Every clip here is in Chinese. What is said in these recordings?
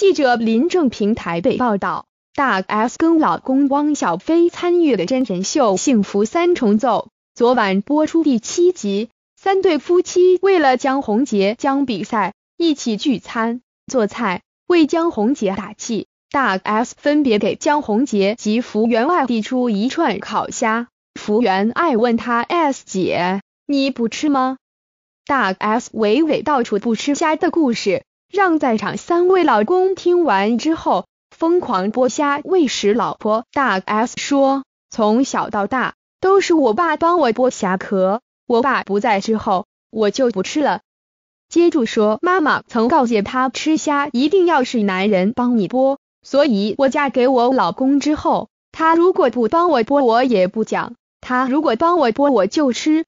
记者林正平台北报道，大 S 跟老公汪小菲参与的真人秀《幸福三重奏》昨晚播出第七集，三对夫妻为了江宏杰将比赛一起聚餐做菜，为江宏杰打气。大 S 分别给江宏杰及福原外递出一串烤虾，福原爱问他 S 姐，你不吃吗？大 S 娓娓道出不吃虾的故事。让在场三位老公听完之后疯狂剥虾喂食老婆大 S 说，从小到大都是我爸帮我剥虾壳，我爸不在之后，我就不吃了。接住说，妈妈曾告诫他吃虾一定要是男人帮你剥，所以我嫁给我老公之后，他如果不帮我剥我也不讲，他如果帮我剥我就吃。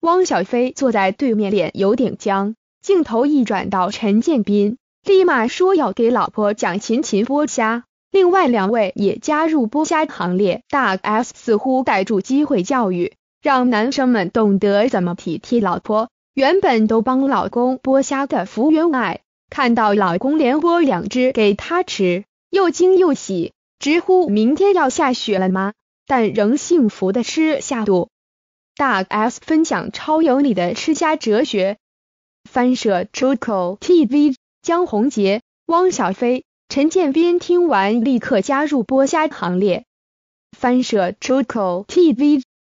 汪小菲坐在对面脸有点僵。镜头一转到陈建斌，立马说要给老婆蒋勤勤剥虾，另外两位也加入剥虾行列。大 S 似乎逮住机会教育，让男生们懂得怎么体贴老婆。原本都帮老公剥虾的服务员爱，看到老公连剥两只给他吃，又惊又喜，直呼明天要下雪了吗？但仍幸福的吃下肚。大 S 分享超有理的吃虾哲学。翻舍 Choco TV，江宏杰、汪小菲、陈建斌听完，立刻加入剥虾行列。翻舍 Choco TV。